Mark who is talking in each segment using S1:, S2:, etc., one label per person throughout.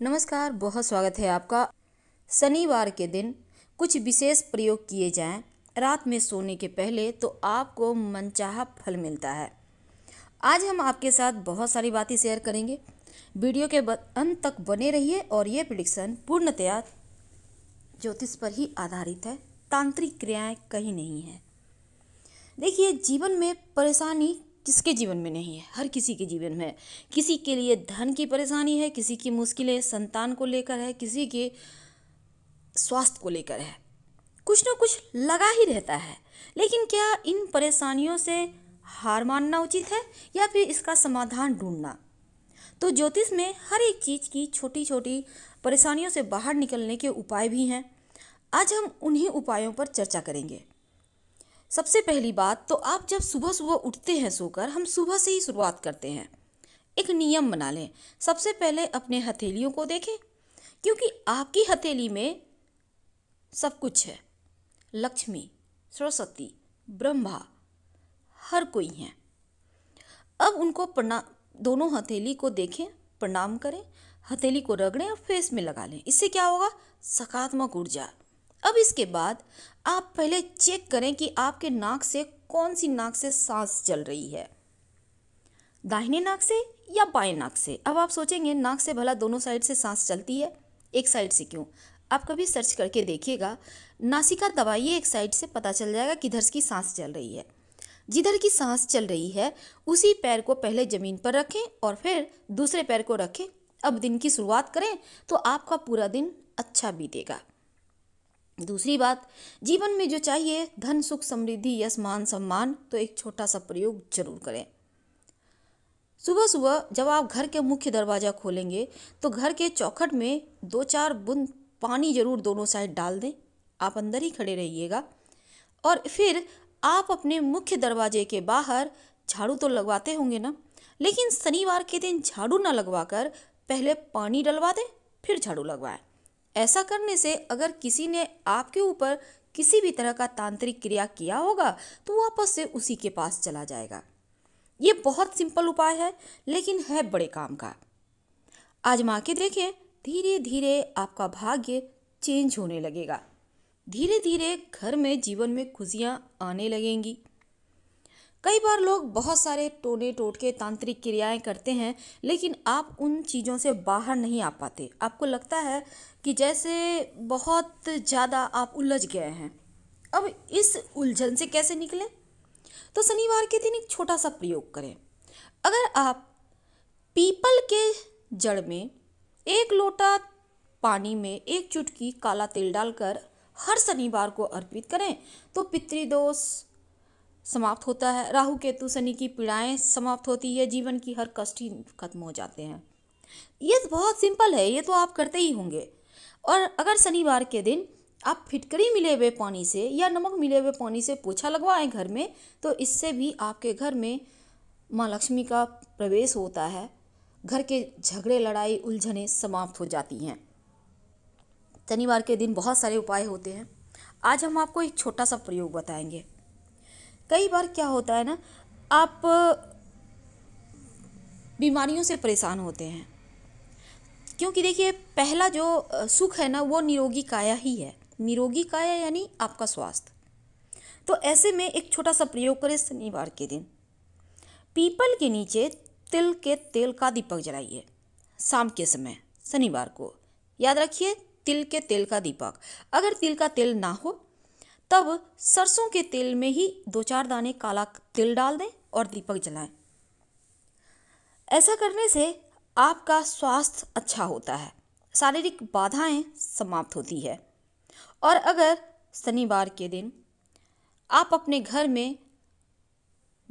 S1: नमस्कार बहुत स्वागत है आपका शनिवार के दिन कुछ विशेष प्रयोग किए जाएं रात में सोने के पहले तो आपको मनचाहा फल मिलता है आज हम आपके साथ बहुत सारी बातें शेयर करेंगे वीडियो के अंत तक बने रहिए और ये प्रिडिक्शन पूर्णतया ज्योतिष पर ही आधारित है तांत्रिक क्रियाएं कहीं नहीं है देखिए जीवन में परेशानी किसके जीवन में नहीं है हर किसी के जीवन में किसी के लिए धन की परेशानी है किसी की मुश्किलें संतान को लेकर है किसी के स्वास्थ्य को लेकर है कुछ ना कुछ लगा ही रहता है लेकिन क्या इन परेशानियों से हार मानना उचित है या फिर इसका समाधान ढूंढना तो ज्योतिष में हर एक चीज़ की छोटी छोटी परेशानियों से बाहर निकलने के उपाय भी हैं आज हम उन्हीं उपायों पर चर्चा करेंगे सबसे पहली बात तो आप जब सुबह सुबह उठते हैं सोकर हम सुबह से ही शुरुआत करते हैं एक नियम बना लें सबसे पहले अपने हथेलियों को देखें क्योंकि आपकी हथेली में सब कुछ है लक्ष्मी सरस्वती ब्रह्मा हर कोई हैं अब उनको प्रणाम दोनों हथेली को देखें प्रणाम करें हथेली को रगड़ें और फेस में लगा लें इससे क्या होगा सकारात्मक ऊर्जा अब इसके बाद आप पहले चेक करें कि आपके नाक से कौन सी नाक से सांस चल रही है दाहिने नाक से या बाएं नाक से अब आप सोचेंगे नाक से भला दोनों साइड से सांस चलती है एक साइड से क्यों आप कभी सर्च करके देखिएगा नासिका दबाइए एक साइड से पता चल जाएगा किधर की सांस चल रही है जिधर की सांस चल रही है उसी पैर को पहले ज़मीन पर रखें और फिर दूसरे पैर को रखें अब दिन की शुरुआत करें तो आपका पूरा दिन अच्छा बीतेगा दूसरी बात जीवन में जो चाहिए धन सुख समृद्धि यश मान सम्मान तो एक छोटा सा प्रयोग जरूर करें सुबह सुबह जब आप घर के मुख्य दरवाज़ा खोलेंगे तो घर के चौखट में दो चार बूंद पानी जरूर दोनों साइड डाल दें आप अंदर ही खड़े रहिएगा और फिर आप अपने मुख्य दरवाजे के बाहर झाड़ू तो लगवाते होंगे ना लेकिन शनिवार के दिन झाड़ू ना कर पहले पानी डलवा दें फिर झाड़ू लगवाएं ऐसा करने से अगर किसी ने आपके ऊपर किसी भी तरह का तांत्रिक क्रिया किया होगा तो वापस से उसी के पास चला जाएगा ये बहुत सिंपल उपाय है लेकिन है बड़े काम का आज माँ के देखें धीरे धीरे आपका भाग्य चेंज होने लगेगा धीरे धीरे घर में जीवन में खुशियाँ आने लगेंगी कई बार लोग बहुत सारे टोने टोटके तांत्रिक क्रियाएं करते हैं लेकिन आप उन चीज़ों से बाहर नहीं आ पाते आपको लगता है कि जैसे बहुत ज़्यादा आप उलझ गए हैं अब इस उलझन से कैसे निकलें तो शनिवार के दिन एक छोटा सा प्रयोग करें अगर आप पीपल के जड़ में एक लोटा पानी में एक चुटकी काला तेल डालकर हर शनिवार को अर्पित करें तो पितृदोष समाप्त होता है राहु केतु शनि की पीड़ाएं समाप्त होती है जीवन की हर कष्ट ही खत्म हो जाते हैं ये तो बहुत सिंपल है ये तो आप करते ही होंगे और अगर शनिवार के दिन आप फिटकरी मिले हुए पानी से या नमक मिले हुए पानी से पोछा लगवाएं घर में तो इससे भी आपके घर में माँ लक्ष्मी का प्रवेश होता है घर के झगड़े लड़ाई उलझने समाप्त हो जाती हैं शनिवार के दिन बहुत सारे उपाय होते हैं आज हम आपको एक छोटा सा प्रयोग बताएंगे कई बार क्या होता है ना आप बीमारियों से परेशान होते हैं क्योंकि देखिए पहला जो सुख है ना वो निरोगी काया ही है निरोगी काया यानी आपका स्वास्थ्य तो ऐसे में एक छोटा सा प्रयोग करें शनिवार के दिन पीपल के नीचे तिल के तेल का दीपक जलाइए शाम के समय शनिवार को याद रखिए तिल के तेल का दीपक अगर तिल का तेल ना हो तब सरसों के तेल में ही दो चार दाने काला तिल डाल दें और दीपक जलाएं ऐसा करने से आपका स्वास्थ्य अच्छा होता है शारीरिक बाधाएं समाप्त होती है और अगर शनिवार के दिन आप अपने घर में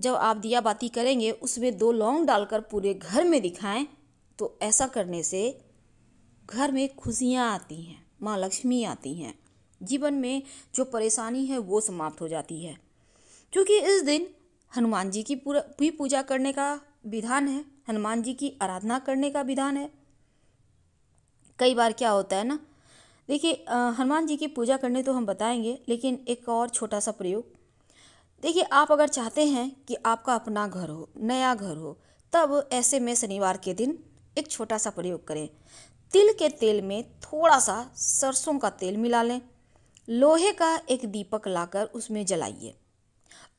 S1: जब आप दिया बाती करेंगे उसमें दो लौंग डालकर पूरे घर में दिखाएं तो ऐसा करने से घर में खुशियाँ आती हैं माँ लक्ष्मी आती हैं जीवन में जो परेशानी है वो समाप्त हो जाती है क्योंकि इस दिन हनुमान जी की पूरा भी पूजा करने का विधान है हनुमान जी की आराधना करने का विधान है कई बार क्या होता है ना देखिए हनुमान जी की पूजा करने तो हम बताएंगे लेकिन एक और छोटा सा प्रयोग देखिए आप अगर चाहते हैं कि आपका अपना घर हो नया घर हो तब ऐसे में शनिवार के दिन एक छोटा सा प्रयोग करें तिल के तेल में थोड़ा सा सरसों का तेल मिला लें लोहे का एक दीपक लाकर उसमें जलाइए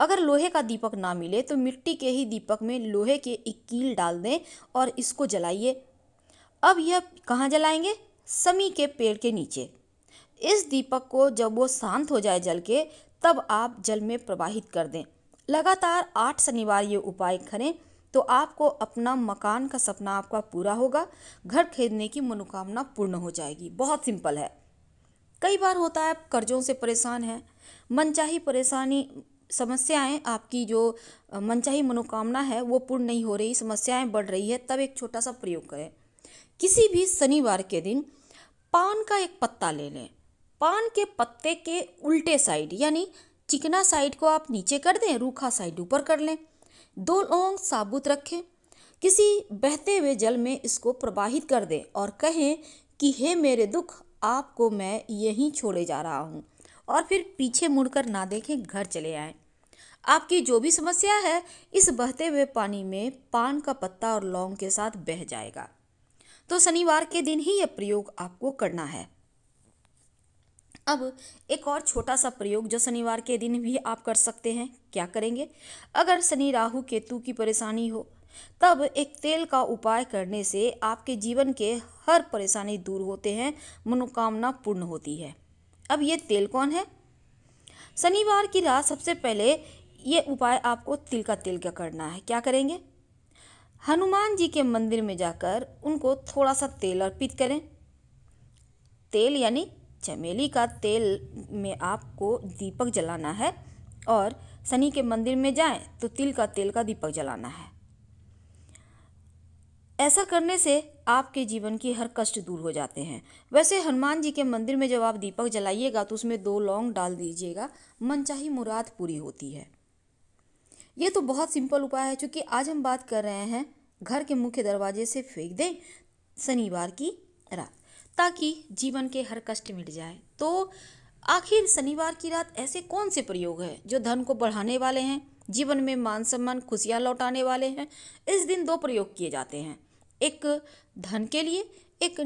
S1: अगर लोहे का दीपक ना मिले तो मिट्टी के ही दीपक में लोहे के एक कील डाल दें और इसको जलाइए अब यह कहाँ जलाएंगे समी के पेड़ के नीचे इस दीपक को जब वो शांत हो जाए जल के तब आप जल में प्रवाहित कर दें लगातार आठ शनिवार ये उपाय करें तो आपको अपना मकान का सपना आपका पूरा होगा घर खरीदने की मनोकामना पूर्ण हो जाएगी बहुत सिंपल है कई बार होता है आप कर्ज़ों से परेशान हैं मनचाही परेशानी समस्याएं आपकी जो मनचाही मनोकामना है वो पूर्ण नहीं हो रही समस्याएं बढ़ रही है तब एक छोटा सा प्रयोग करें किसी भी शनिवार के दिन पान का एक पत्ता ले लें पान के पत्ते के उल्टे साइड यानी चिकना साइड को आप नीचे कर दें रूखा साइड ऊपर कर लें दो लौंग साबुत रखें किसी बहते हुए जल में इसको प्रवाहित कर दें और कहें कि हे मेरे दुख आपको मैं यहीं छोड़े जा रहा हूँ और फिर पीछे मुड़कर ना देखें घर चले आएँ आपकी जो भी समस्या है इस बहते हुए पानी में पान का पत्ता और लौंग के साथ बह जाएगा तो शनिवार के दिन ही यह प्रयोग आपको करना है अब एक और छोटा सा प्रयोग जो शनिवार के दिन भी आप कर सकते हैं क्या करेंगे अगर शनि राहु केतु की परेशानी हो तब एक तेल का उपाय करने से आपके जीवन के हर परेशानी दूर होते हैं मनोकामना पूर्ण होती है अब ये तेल कौन है शनिवार की रात सबसे पहले ये उपाय आपको तिल का तेल का करना है क्या करेंगे हनुमान जी के मंदिर में जाकर उनको थोड़ा सा तेल अर्पित करें तेल यानी चमेली का तेल में आपको दीपक जलाना है और शनि के मंदिर में जाएं तो तिल का तेल का दीपक जलाना है ऐसा करने से आपके जीवन की हर कष्ट दूर हो जाते हैं वैसे हनुमान जी के मंदिर में जब आप दीपक जलाइएगा तो उसमें दो लौंग डाल दीजिएगा मनचाही मुराद पूरी होती है ये तो बहुत सिंपल उपाय है क्योंकि आज हम बात कर रहे हैं घर के मुख्य दरवाजे से फेंक दें शनिवार की रात ताकि जीवन के हर कष्ट मिट जाए तो आखिर शनिवार की रात ऐसे कौन से प्रयोग हैं जो धन को बढ़ाने वाले हैं जीवन में मान सम्मान खुशियाँ लौटाने वाले हैं इस दिन दो प्रयोग किए जाते हैं एक धन के लिए एक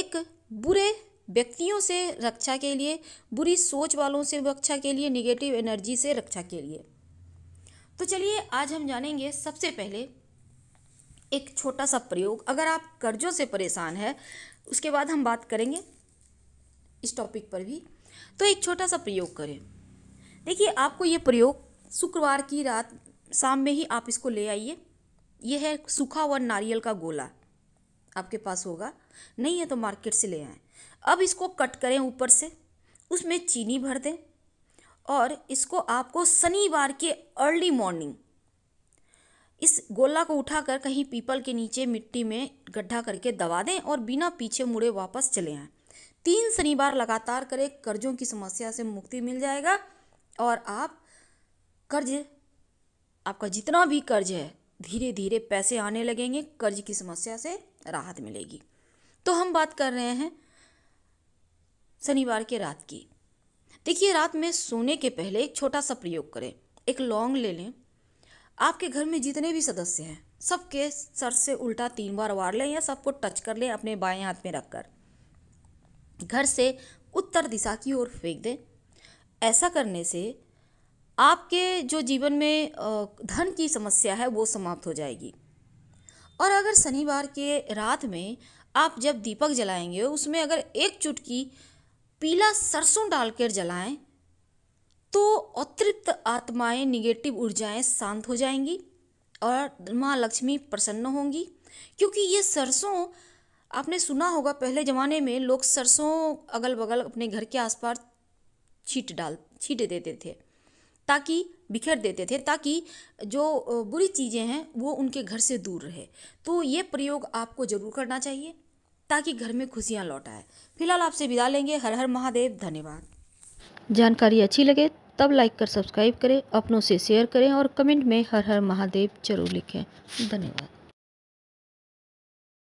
S1: एक बुरे व्यक्तियों से रक्षा के लिए बुरी सोच वालों से रक्षा के लिए निगेटिव एनर्जी से रक्षा के लिए तो चलिए आज हम जानेंगे सबसे पहले एक छोटा सा प्रयोग अगर आप कर्जों से परेशान है उसके बाद हम बात करेंगे इस टॉपिक पर भी तो एक छोटा सा प्रयोग करें देखिए आपको ये प्रयोग शुक्रवार की रात शाम में ही आप इसको ले आइए यह है सूखा हुआ नारियल का गोला आपके पास होगा नहीं है तो मार्केट से ले आए अब इसको कट करें ऊपर से उसमें चीनी भर दें और इसको आपको शनिवार के अर्ली मॉर्निंग इस गोला को उठाकर कहीं पीपल के नीचे मिट्टी में गड्ढा करके दबा दें और बिना पीछे मुड़े वापस चले आएँ तीन शनिवार लगातार करें कर्जों की समस्या से मुक्ति मिल जाएगा और आप कर्ज आपका जितना भी कर्ज है धीरे धीरे पैसे आने लगेंगे कर्ज की समस्या से राहत मिलेगी तो हम बात कर रहे हैं शनिवार के रात की देखिए रात में सोने के पहले एक छोटा सा प्रयोग करें एक लौंग ले लें आपके घर में जितने भी सदस्य हैं सबके सर से उल्टा तीन बार वार लें या सबको टच कर लें अपने बाएं हाथ में रखकर घर से उत्तर दिशा की ओर फेंक दें ऐसा करने से आपके जो जीवन में धन की समस्या है वो समाप्त हो जाएगी और अगर शनिवार के रात में आप जब दीपक जलाएंगे उसमें अगर एक चुटकी पीला सरसों डालकर जलाएं तो अतिरिक्त आत्माएं निगेटिव ऊर्जाएं शांत हो जाएंगी और माँ लक्ष्मी प्रसन्न होंगी क्योंकि ये सरसों आपने सुना होगा पहले ज़माने में लोग सरसों अगल बगल अपने घर के आसपास छीट डाल छीट देते थे ताकि बिखेर देते थे ताकि जो बुरी चीज़ें हैं वो उनके घर से दूर रहे तो ये प्रयोग आपको ज़रूर करना चाहिए ताकि घर में खुशियाँ लौट आए फिलहाल आपसे विदा लेंगे हर हर महादेव धन्यवाद जानकारी अच्छी लगे तब लाइक कर सब्सक्राइब करें अपनों से शेयर करें और कमेंट में हर हर महादेव जरूर लिखें धन्यवाद